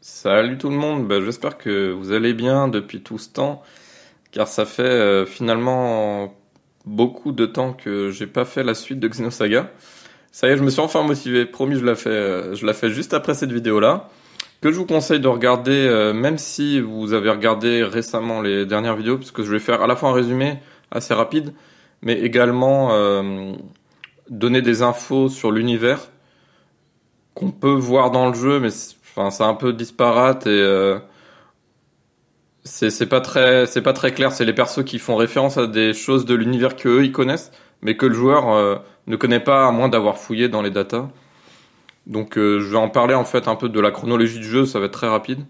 Salut tout le monde, bah, j'espère que vous allez bien depuis tout ce temps, car ça fait euh, finalement beaucoup de temps que j'ai pas fait la suite de Xenosaga. Ça y est, je me suis enfin motivé, promis, je la fais, euh, je la fais juste après cette vidéo-là, que je vous conseille de regarder, euh, même si vous avez regardé récemment les dernières vidéos, puisque je vais faire à la fois un résumé assez rapide, mais également donner des infos sur l'univers qu'on peut voir dans le jeu, mais c'est un peu disparate et euh, c'est pas très c'est pas très clair. C'est les persos qui font référence à des choses de l'univers que ils connaissent, mais que le joueur euh, ne connaît pas à moins d'avoir fouillé dans les datas. Donc euh, je vais en parler en fait un peu de la chronologie du jeu, ça va être très rapide.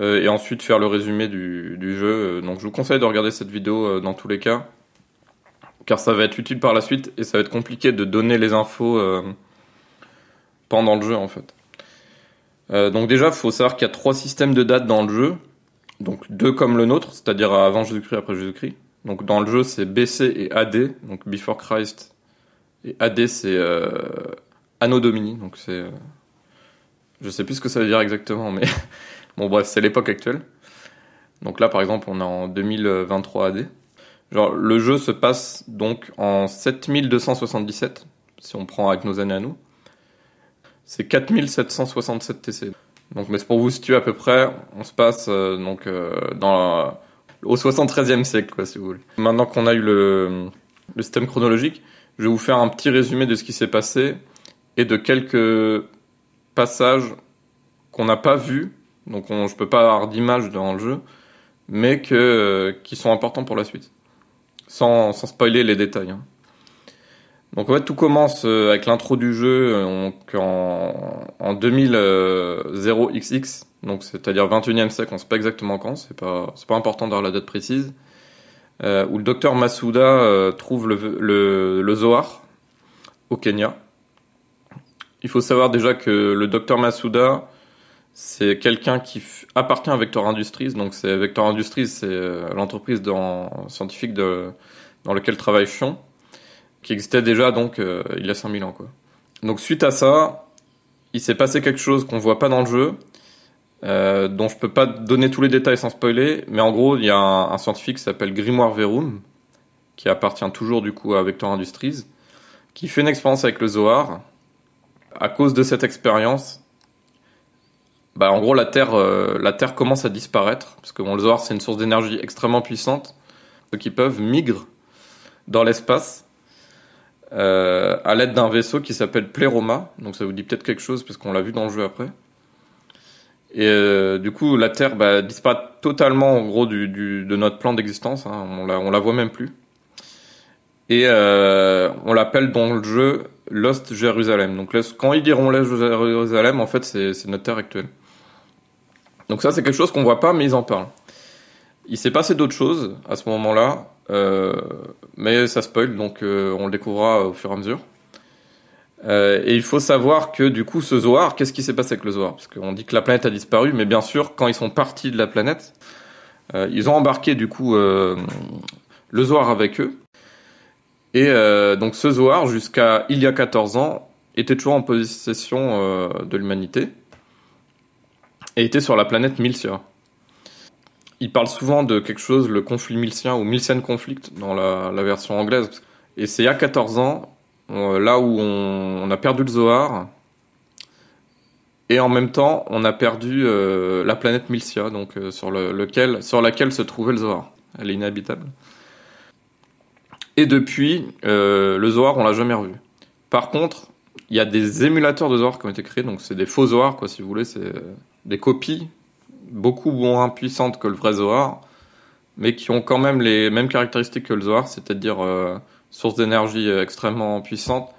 et ensuite faire le résumé du, jeu. Donc je vous conseille de regarder cette vidéo dans tous les cas, car ça va être utile par la suite et ça va être compliqué de donner les infos pendant le jeu en fait. Euh, donc déjà, il faut savoir qu'il y a trois systèmes de dates dans le jeu. Donc deux comme le nôtre, c'est-à-dire avant Jésus-Christ, après Jésus-Christ. Donc dans le jeu, c'est BC et AD, donc Before Christ. Et AD, c'est euh, Anno Domini, donc c'est... Euh, je sais plus ce que ça veut dire exactement, mais... bon bref, c'est l'époque actuelle. Donc là, par exemple, on est en 2023 AD. Genre, le jeu se passe donc en 7277, si on prend avec nos années à nous c'est 4767 TC. Donc, mais c'est pour vous situer à peu près, on se passe euh, donc euh, dans au 73e siècle, si vous voulez. Maintenant qu'on a eu le, système chronologique, je vais vous faire un petit résumé de ce qui s'est passé et de quelques passages qu'on n'a pas vus, donc on, je peux pas avoir d'image dans le jeu, mais que, euh, qui sont importants pour la suite, sans, sans spoiler les détails. Hein. Donc en fait, tout commence euh, avec l'intro du jeu euh, donc en, en 2000 euh, xx donc c'est-à-dire 21e siècle, on ne sait pas exactement quand, c'est pas, pas important d'avoir la date précise, euh, où le docteur Masuda trouve le, le, le, Zohar au Kenya. Il faut savoir déjà que le docteur Masuda, c'est quelqu'un qui appartient à Vector Industries, donc c'est Vector Industries, c'est l'entreprise scientifique de, dans laquelle travaille Chion qui existait déjà donc euh, il y a 5000 ans. Quoi. Donc suite à ça, il s'est passé quelque chose qu'on voit pas dans le jeu, euh, dont je peux pas donner tous les détails sans spoiler, mais en gros il y a un, scientifique qui s'appelle Grimoire Verum, qui appartient toujours du coup à Vector Industries, qui fait une expérience avec le Zohar. À cause de cette expérience, bah, en gros la Terre, euh, la Terre commence à disparaître, parce que le Zohar c'est une source d'énergie extrêmement puissante, donc ils peuvent migrer dans l'espace euh, à l'aide d'un vaisseau qui s'appelle Pleroma. Donc ça vous dit peut-être quelque chose parce qu'on l'a vu dans le jeu après. Et euh, du coup, la Terre bah, disparaît totalement en gros de notre plan d'existence. Hein. On, la, voit même plus. Et euh, on l'appelle dans le jeu Lost Jérusalem. Donc quand ils diront Lost Jérusalem, en fait, c'est notre Terre actuelle. Donc ça, c'est quelque chose qu'on voit pas, mais ils en parlent. Il s'est passé d'autres choses à ce moment-là. Euh, mais ça spoil, donc euh, on le découvrira au fur et à mesure. Euh, et il faut savoir que du coup, ce Zoar, qu'est-ce qui s'est passé avec le Zoar Parce qu'on dit que la planète a disparu, mais bien sûr, quand ils sont partis de la planète, ils ont embarqué du coup le Zoar avec eux. Et donc ce Zoar, jusqu'à il y a 14 ans, était toujours en possession de l'humanité et était sur la planète Milcia il parle souvent de quelque chose, le conflit milcien ou milcien conflict dans la, version anglaise. Et c'est il y a 14 ans, euh, là où on, a perdu le Zohar, et en même temps, on a perdu euh, la planète Milcia, donc euh, sur, lequel, sur laquelle se trouvait le Zohar. Elle est inhabitable. Et depuis, le Zohar, on l'a jamais revu. Par contre, il y a des émulateurs de Zohar qui ont été créés, donc c'est des faux Zohar, quoi, si vous voulez, c'est des copies beaucoup moins puissantes que le vrai Zohar, mais qui ont quand même les mêmes caractéristiques que le Zohar, c'est-à-dire euh, source d'énergie extrêmement puissante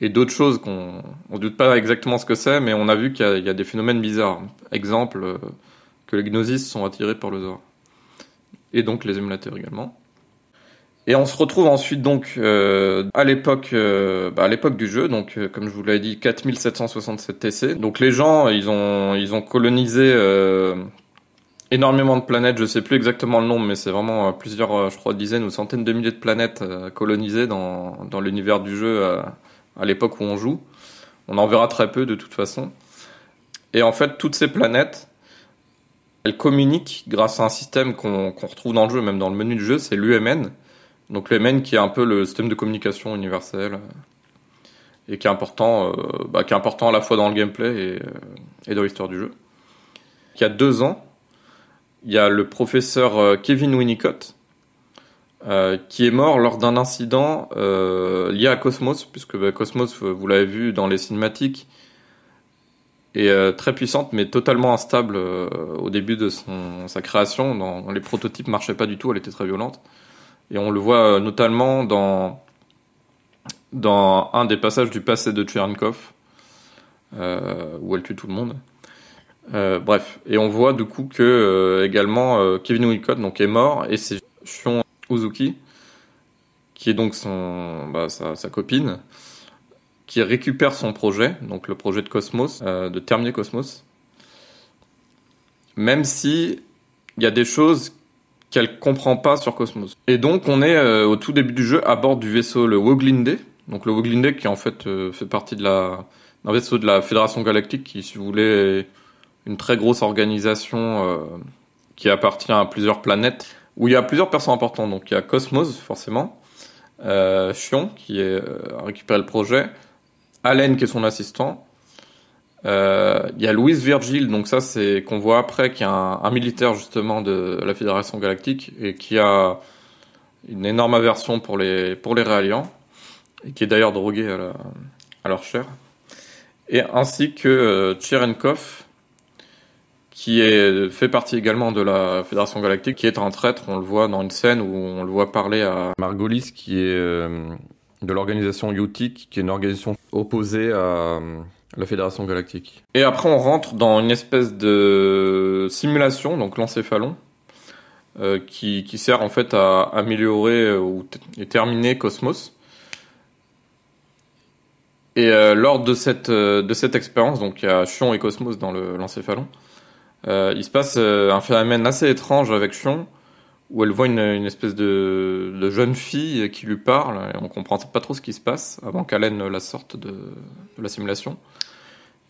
et d'autres choses qu'on ne doute pas exactement ce que c'est, mais on a vu qu'il y, a des phénomènes bizarres. Exemple, euh, que les gnosis sont attirés par le Zohar. Et donc les émulateurs également. Et on se retrouve ensuite donc euh, à l'époque euh, bah, à l'époque du jeu, donc euh, comme je vous l'avais dit 4767 TC. Donc les gens, ils ont ils ont colonisé énormément de planètes, je sais plus exactement le nombre mais c'est vraiment plusieurs je crois dizaines ou centaines de milliers de planètes colonisées dans dans l'univers du jeu à l'époque où on joue. On en verra très peu de toute façon. Et en fait, toutes ces planètes elles communiquent grâce à un système qu'on retrouve dans le jeu, même dans le menu du jeu, c'est l'UMN. Donc le MN qui est un peu le système de communication universel euh, et qui est important, euh, bah, qui est important à la fois dans le gameplay euh, et, dans l'histoire du jeu. Il y a deux ans, il y a le professeur Kevin Winnicott qui est mort lors d'un incident lié à Cosmos, puisque bah, Cosmos, vous l'avez vu dans les cinématiques, est très puissante mais totalement instable au début de sa création. Dans, les prototypes marchaient pas du tout, elle était très violente. Et on le voit euh, notamment dans, dans un des passages du passé de Tchernkov, euh, où elle tue tout le monde. Euh, bref, et on voit du coup que également Kevin Wilcott donc est mort et c'est Shion Uzuki qui est donc son bah, sa, sa, copine qui récupère son projet, donc le projet de Cosmos, de terminer Cosmos. Même si il y a des choses qu'elle comprend pas sur Cosmos. Et donc on est euh, au tout début du jeu à bord du vaisseau le Woglinde, donc le Woglinde qui en fait euh, fait partie de la d'un vaisseau de la Fédération Galactique qui si vous voulez est une très grosse organisation euh, qui appartient à plusieurs planètes où il y a plusieurs personnes importantes. Donc il y a Cosmos forcément, Chion qui est, a récupéré le projet, Allen qui est son assistant euh, il y a Louise Virgil, donc ça c'est qu'on voit après, qui est un, militaire justement de la Fédération Galactique et qui a une énorme aversion pour les pour les et qui est d'ailleurs drogué à, leur chair. Et ainsi que euh, Cherenkov, qui est, fait partie également de la Fédération Galactique, qui est un traître. On le voit dans une scène où on le voit parler à Margolis, qui est euh, de l'organisation Yutik, qui est une organisation opposée à, la Fédération Galactique. Et après, on rentre dans une espèce de simulation, donc l'encéphalon, euh, qui, sert en fait à améliorer euh, ou et terminer Cosmos. Et euh, lors de cette, de cette expérience, donc il y a Chion et Cosmos dans l'encéphalon, il se passe un phénomène assez étrange avec Chion où elle voit une, espèce de, jeune fille qui lui parle, et on comprend pas trop ce qui se passe avant qu'Allen la sorte de, la simulation.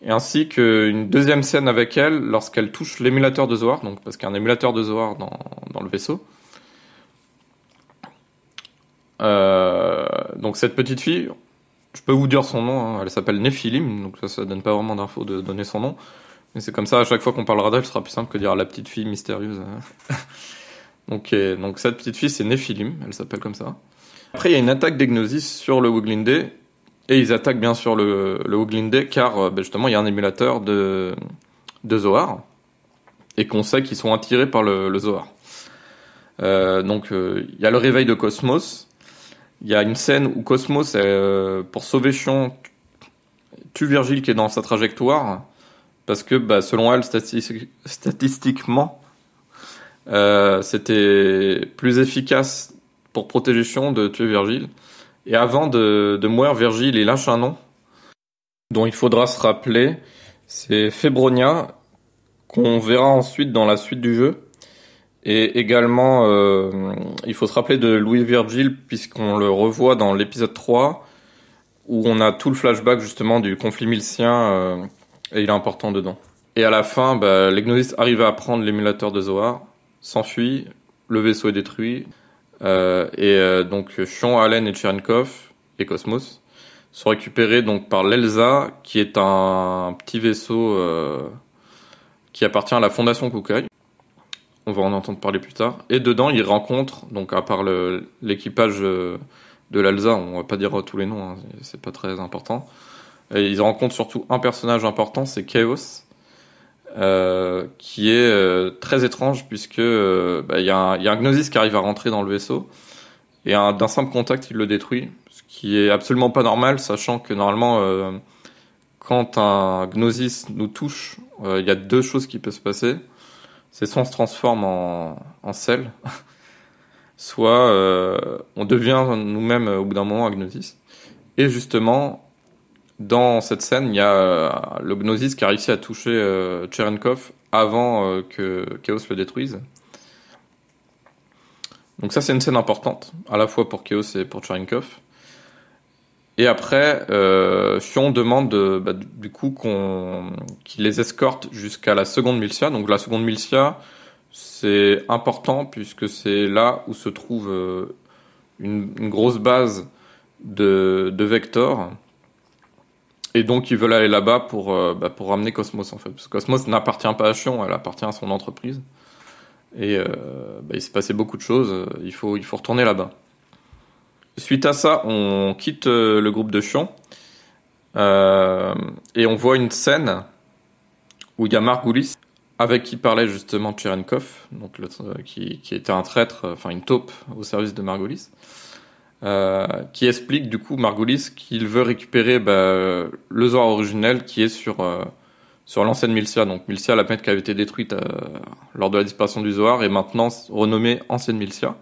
Et ainsi qu'une deuxième scène avec elle lorsqu'elle touche l'émulateur de Zohar, donc parce qu'il y a un émulateur de Zohar dans, le vaisseau. Euh, donc cette petite fille, je peux vous dire son nom, hein, elle s'appelle Nephilim, donc ça, ne donne pas vraiment d'infos de donner son nom. Mais c'est comme ça, à chaque fois qu'on parlera d'elle, ce sera plus simple que dire la petite fille mystérieuse. Hein. Donc, cette petite fille, c'est Néphilim, elle s'appelle comme ça. Après, il y a une attaque d'Egnosis sur le Wuglinde et ils attaquent bien sûr le, le car euh, ben, justement, il y a un émulateur de, de Zohar, et qu'on sait qu'ils sont attirés par le, zoar. Zohar. Euh, donc, euh, il y a le réveil de Cosmos. Il y a une scène où Cosmos, pour sauver Chion, tue Virgile qui est dans sa trajectoire, parce que bah, selon elle, statistiquement, euh, c'était plus efficace pour protéger Chion de tuer Virgile. Et avant de, de mourir, Virgile, il lâche un nom dont il faudra se rappeler. C'est Febronia, qu'on verra ensuite dans la suite du jeu. Et également, euh, il faut se rappeler de Louis Virgile, puisqu'on le revoit dans l'épisode 3, où on a tout le flashback justement du conflit milicien euh, et il est important dedans. Et à la fin, bah, arrive à prendre l'émulateur de Zohar, s'enfuit, le vaisseau est détruit, euh, et euh, donc Sean, Allen et Tchernkov, et Cosmos sont récupérés donc par l'Elsa, qui est un petit vaisseau euh, qui appartient à la Fondation Kukai. On va en entendre parler plus tard. Et dedans, ils rencontrent, donc à part l'équipage de l'Elsa, on va pas dire tous les noms, hein, c'est pas très important. Et ils rencontrent surtout un personnage important, c'est Chaos, euh, qui est euh, très étrange puisque euh, bah, il bah, y, y, a un Gnosis qui arrive à rentrer dans le vaisseau et d'un simple contact il le détruit, ce qui est absolument pas normal sachant que normalement quand un Gnosis nous touche, il y a deux choses qui peuvent se passer, c'est soit on se transforme en, en sel, soit on devient nous-mêmes au bout d'un moment un Gnosis. Et justement, dans cette scène, il y a euh, le Gnosis qui a réussi à toucher euh, Cherenkov avant euh, que Chaos le détruise. Donc ça, c'est une scène importante, à la fois pour Chaos et pour Cherenkov. Et après, euh, Fion demande bah, du coup qu'on, qu'il les escorte jusqu'à la seconde Milcia. Donc la seconde Milcia, c'est important puisque c'est là où se trouve une, grosse base de, de et donc ils veulent aller là-bas pour, euh, bah, pour ramener Cosmos en fait. Parce que Cosmos n'appartient pas à Chion, elle appartient à son entreprise. Et euh, bah, il s'est passé beaucoup de choses, il faut, il faut retourner là-bas. Suite à ça, on quitte euh, le groupe de Chion et on voit une scène où il y a Margulis avec qui parlait justement Cherenkov, donc qui, qui, était un traître, enfin une taupe au service de Margulis. Euh, qui explique du coup Margulis qu'il veut récupérer bah, le zoar originel qui est sur euh, sur l'ancienne Milcia. Donc Milcia, la planète qui avait été détruite euh, lors de la disparition du Zoar, est maintenant renommée ancienne Milcia.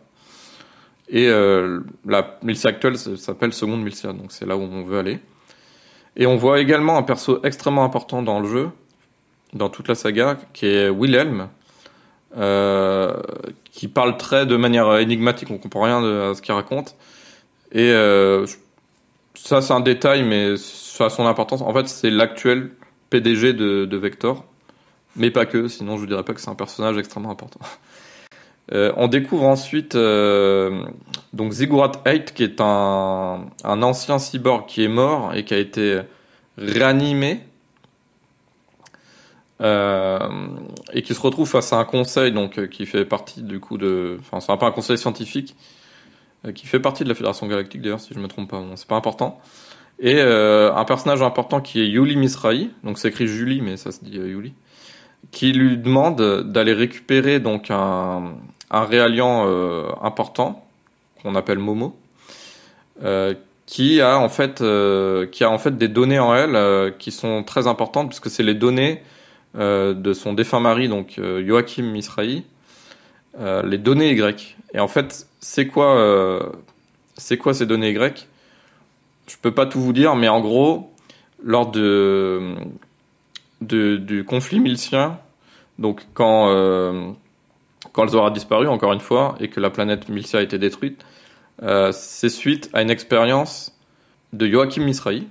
Et la Milcia actuelle s'appelle seconde Milcia. Donc c'est là où on veut aller. Et on voit également un perso extrêmement important dans le jeu, dans toute la saga, qui est Wilhelm. qui parle très de manière énigmatique, on comprend rien de, à ce qu'il raconte, et euh, ça, c'est un détail, mais ça a son importance. En fait, c'est l'actuel PDG de, Vector, mais pas que, sinon je ne dirais pas que c'est un personnage extrêmement important. Euh, on découvre ensuite euh, donc Ziggurat 8, qui est un, ancien cyborg qui est mort et qui a été réanimé. et qui se retrouve face à un conseil donc qui fait partie du coup de enfin c'est un un conseil scientifique euh, qui fait partie de la Fédération Galactique d'ailleurs, si je me trompe pas, c'est pas important. Et euh, un personnage important qui est Yuli Misraï. donc c'est écrit Julie, mais ça se dit euh, Yuli, qui lui demande d'aller récupérer donc un, un réalliant important qu'on appelle Momo, qui a en fait qui a en fait des données en elle qui sont très importantes puisque c'est les données de son défunt mari donc Joachim Misrahi les données Y et en fait c'est quoi, euh, quoi ces données grecques Je ne peux pas tout vous dire, mais en gros, lors de, du conflit milicien, donc quand le euh, quand a disparu encore une fois et que la planète Milcia a été détruite, euh, c'est suite à une expérience de Joachim Misrahi,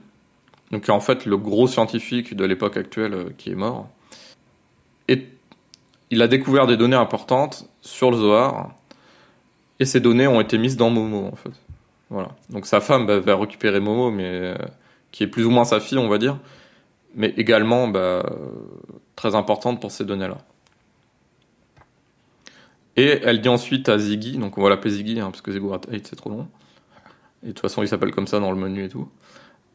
donc en fait le gros scientifique de l'époque actuelle qui est mort. Et il a découvert des données importantes sur le Zohar et ces données ont été mises dans Momo, en fait. Voilà. Donc sa femme bah, va récupérer Momo, mais euh, qui est plus ou moins sa fille, on va dire, mais également bah, très importante pour ces données-là. Et elle dit ensuite à Ziggy, donc on va l'appeler Ziggy, hein, parce que Ziggurat 8 c'est trop long. Et de toute façon, il s'appelle comme ça dans le menu et tout.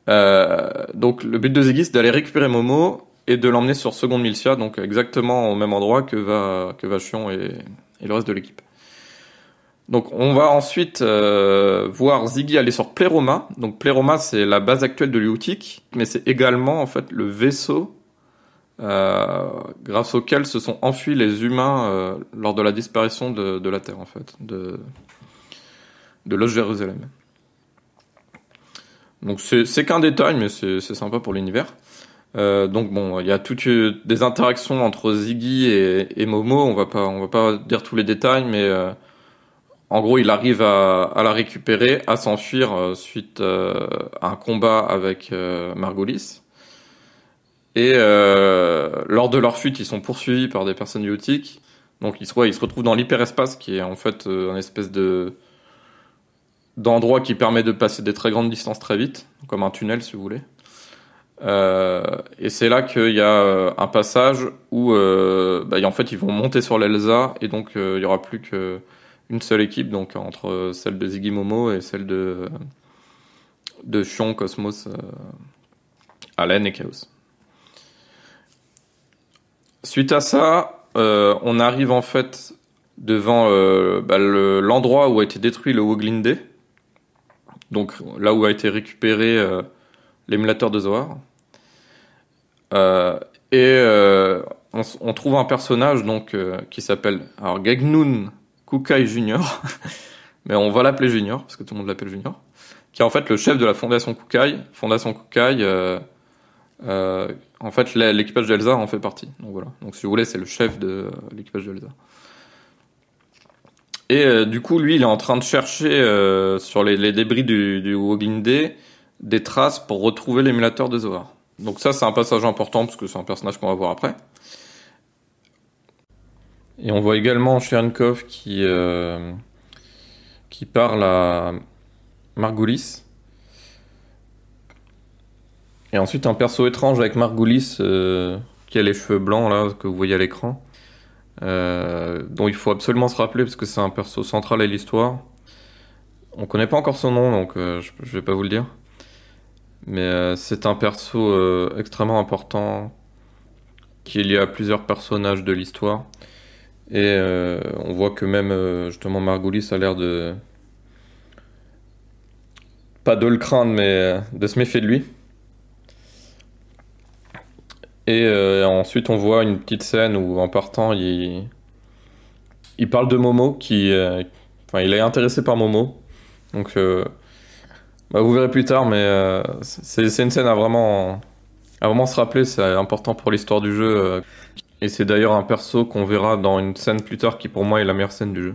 Euh, donc le but de Ziggy, c'est d'aller récupérer Momo et de l'emmener sur Seconde Milcia, donc exactement au même endroit que va, que et le reste de l'équipe. Donc on va ensuite euh, voir Ziggy aller sur Pléroma. Donc Pléroma c'est la base actuelle de Lutic, mais c'est également en fait le vaisseau euh, grâce auquel se sont enfuis les humains euh, lors de la disparition de, la Terre en fait, de de Los Jérusalem. Donc c'est qu'un détail, mais c'est sympa pour l'univers. donc bon, il y a toutes des interactions entre Ziggy et, Momo. On va pas, on va pas dire tous les détails, mais en gros, il arrive à, la récupérer, à s'enfuir euh, suite euh, à un combat avec euh, Margolis. Et lors de leur fuite, ils sont poursuivis par des personnes biotiques. Donc ils se, se retrouvent dans l'hyperespace, qui est en fait un espèce de d'endroit qui permet de passer des très grandes distances très vite, comme un tunnel si vous voulez. et c'est là qu'il y a un passage où bah, en fait ils vont monter sur l'Elsa et donc il y aura plus que une seule équipe, donc entre celle de Ziggy Momo et celle de, de Chion, Cosmos, euh, Allen et Chaos. Suite à ça, euh, on arrive en fait devant euh, bah, l'endroit où a été détruit le Woglinde, donc là où a été récupéré l'émulateur de Zohar. et on, trouve un personnage donc qui s'appelle alors Kukai Junior, mais on va l'appeler Junior, parce que tout le monde l'appelle Junior, qui est en fait le chef de la Fondation Kukai. Fondation Kukai, euh, euh, en fait, l'équipage d'Elsa en fait partie. Donc voilà. Donc si vous voulez, c'est le chef de euh, l'équipage d'Elsa. Et du coup, lui, il est en train de chercher sur les, débris du, du des traces pour retrouver l'émulateur de Zohar. Donc ça, c'est un passage important parce que c'est un personnage qu'on va voir après. Et on voit également Chernkov qui, euh, qui parle à Margulis. Et ensuite un perso étrange avec Margulis euh, qui a les cheveux blancs là que vous voyez à l'écran. Euh, dont il faut absolument se rappeler parce que c'est un perso central à l'histoire. On connaît pas encore son nom donc je, je, vais pas vous le dire. Mais c'est un perso extrêmement important qui est lié à plusieurs personnages de l'histoire. Et euh, on voit que même euh, justement Margulis a l'air de. Pas de le craindre, mais euh, de se méfier de lui. Et ensuite, on voit une petite scène où, en partant, il, parle de Momo, qui, enfin, il est intéressé par Momo. Donc, bah, vous verrez plus tard, mais c'est une scène vraiment, à vraiment se rappeler. C'est important pour l'histoire du jeu. Et c'est d'ailleurs un perso qu'on verra dans une scène plus tard qui pour moi est la meilleure scène du jeu.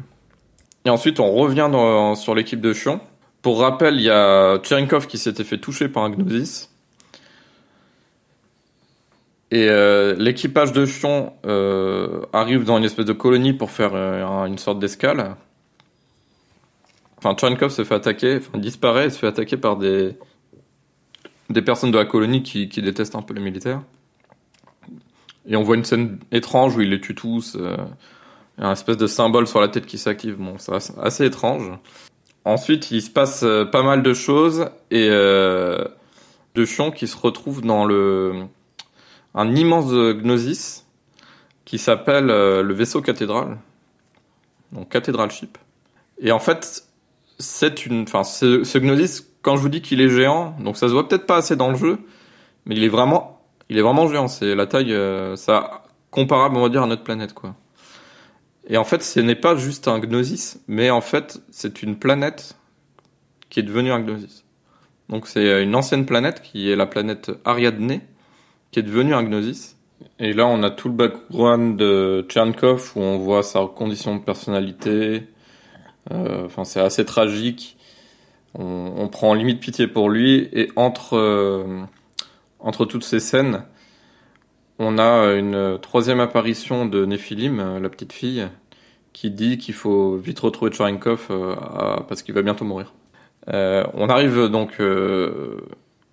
Et ensuite on revient sur l'équipe de Chion. Pour rappel, il y a Tcherenkov qui s'était fait toucher par un Gnosis. Et euh, l'équipage de Chion euh, arrive dans une espèce de colonie pour faire euh, une sorte d'escale. Enfin, Tcherenkov se fait attaquer, enfin, disparaît et se fait attaquer par des, des personnes de la colonie qui, qui détestent un peu les militaires. Et on voit une scène étrange où il les tue tous. il y a un espèce de symbole sur la tête qui s'active. Bon, c'est assez étrange. Ensuite, il se passe euh, pas mal de choses et euh, de chiens qui se retrouvent dans le un immense gnosis qui s'appelle euh, le vaisseau cathédrale, donc cathédrale ship. Et en fait, c'est une, enfin, ce, ce gnosis, quand je vous dis qu'il est géant, donc ça se voit peut-être pas assez dans le jeu, mais il est vraiment il est vraiment géant. C'est la taille, euh, ça comparable, on va dire, à notre planète, quoi. Et en fait, ce n'est pas juste un gnosis, mais en fait, c'est une planète qui est devenue un gnosis. Donc, c'est euh, une ancienne planète qui est la planète Ariadne, qui est devenue un gnosis. Et là, on a tout le background de Tchernkov où on voit sa condition de personnalité. Euh, enfin, c'est assez tragique. On, prend prend limite pitié pour lui. Et entre entre toutes ces scènes, on a une troisième apparition de Néphilim, euh, la petite fille, qui dit qu'il faut vite retrouver Tcharenkov euh, parce qu'il va bientôt mourir. Euh, on arrive donc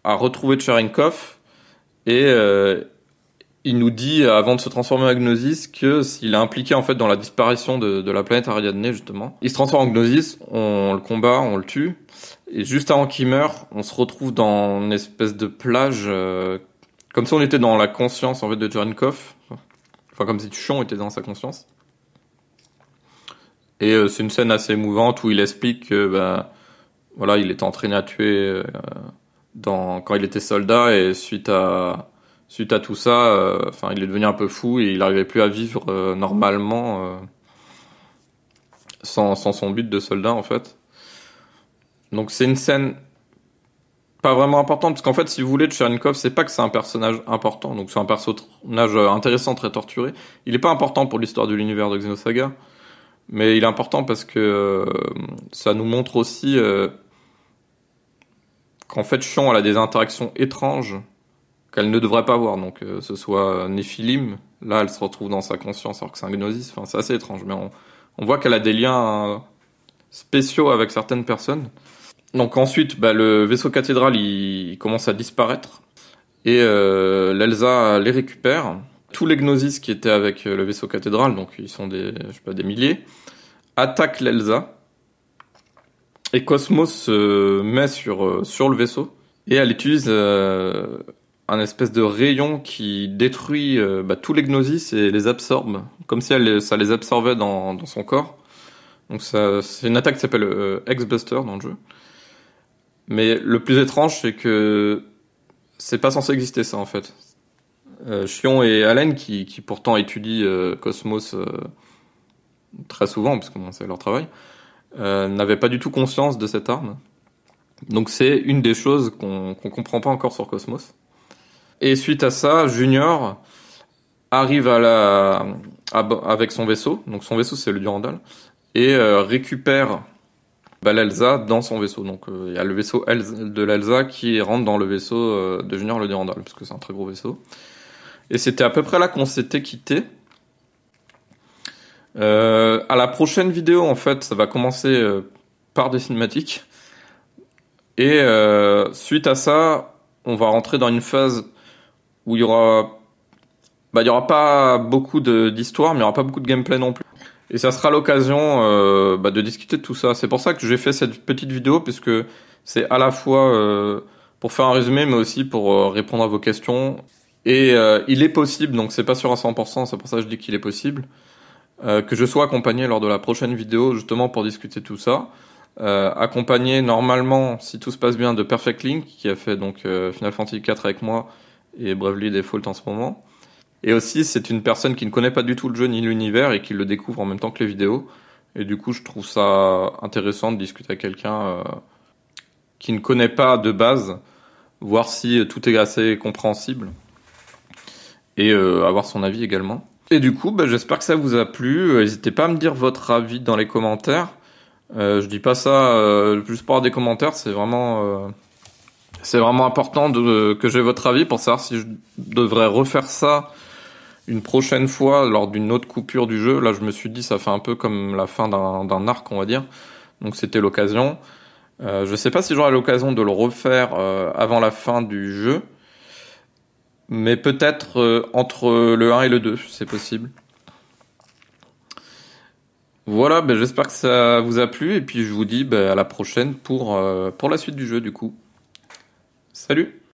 à retrouver Tcharenkov et, il nous dit euh, avant de se transformer en Gnosis que s'il est impliqué en fait dans la disparition de, la planète Ariadne justement, il se transforme en Gnosis, on le combat, on le tue, et juste avant qu'il meure, on se retrouve dans une espèce de plage, euh, comme si on était dans la conscience en fait de Tcherenkov, enfin comme si Tuchon était dans sa conscience. Et euh, c'est une scène assez émouvante où il explique que bah, voilà, il était entraîné à tuer quand il était soldat et suite à suite à tout ça, euh, enfin, il est devenu un peu fou et il n'arrivait plus à vivre euh, normalement euh, sans, son but de soldat en fait. Donc c'est une scène pas vraiment importante parce qu'en fait, si vous voulez, Tchernikov, c'est pas que c'est un personnage important, donc c'est un personnage intéressant, très torturé. Il est pas important pour l'histoire de l'univers de Xenosaga, mais il est important parce que ça nous montre aussi qu'en fait, Chion a des interactions étranges qu'elle ne devrait pas voir. Donc, euh, ce soit Néphilim, là, elle se retrouve dans sa conscience, alors que c'est un gnosis. c'est assez étrange, mais on, voit qu'elle a des liens euh, spéciaux avec certaines personnes. Donc ensuite, bah, le vaisseau cathédrale, il, commence à disparaître. Et euh, l'Elsa les récupère. Tous les gnosis qui étaient avec le vaisseau cathédral, donc ils sont des, je sais pas, des milliers, attaquent l'Elsa. Et Cosmos se met sur, sur le vaisseau. Et elle utilise un espèce de rayon qui détruit euh, bah, tous les gnosis et les absorbe, comme si ça les absorbait dans, son corps. Donc c'est une attaque qui s'appelle euh, X-Buster dans le jeu. Mais le plus étrange, c'est que c'est pas censé exister ça en fait. Shion euh, et Allen, qui, pourtant étudient Cosmos très souvent, parce que c'est leur travail, n'avaient pas du tout conscience de cette arme. Donc c'est une des choses qu'on qu'on comprend pas encore sur Cosmos. Et suite à ça, Junior arrive à la, avec son vaisseau, donc son vaisseau c'est le Durandal, et euh, récupère bah, l'Elsa dans son vaisseau. Donc euh, il y a le vaisseau de l'Elsa qui rentre dans le vaisseau euh, de Junior le Durandal, parce que c'est un très gros vaisseau. Et c'était à peu près là qu'on s'était quitté. à la prochaine vidéo, en fait, ça va commencer par des cinématiques. Et suite à ça, on va rentrer dans une phase où il y aura, bah, il y aura pas beaucoup d'histoire, mais il y aura pas beaucoup de gameplay non plus. Et ça sera l'occasion euh, bah, de discuter de tout ça. C'est pour ça que j'ai fait cette petite vidéo, puisque c'est à la fois euh, pour faire un résumé, mais aussi pour euh, répondre à vos questions. Et il est possible, donc c'est pas sûr à 100%, c'est pour ça que je dis qu'il est possible, que je sois accompagné lors de la prochaine vidéo, justement pour discuter de tout ça. accompagné normalement, si tout se passe bien, de Perfect Link, qui a fait donc Final Fantasy 4 avec moi, et Bravely Default en ce moment. Et aussi, c'est une personne qui ne connaît pas du tout le jeu ni l'univers et qui le découvre en même temps que les vidéos. Et du coup, je trouve ça intéressant de discuter avec quelqu'un euh, qui ne connaît pas de base, voir si tout est assez compréhensible et euh, avoir son avis également. Et du coup, bah, j'espère que ça vous a plu. N'hésitez pas à me dire votre avis dans les commentaires. Euh, je dis pas ça euh, juste pour des commentaires, c'est vraiment c'est vraiment important que j'ai votre avis pour savoir si je devrais refaire ça une prochaine fois lors d'une autre coupure du jeu. Là, je me suis dit, ça fait un peu comme la fin d'un arc, on va dire. Donc, c'était l'occasion. Je euh, je sais pas si j'aurai l'occasion de le refaire euh, avant la fin du jeu, mais peut-être euh, entre le 1 et le 2, c'est possible. Voilà, ben, j'espère que ça vous a plu et puis je vous dis ben, à la prochaine pour, pour la suite du jeu du coup. Salut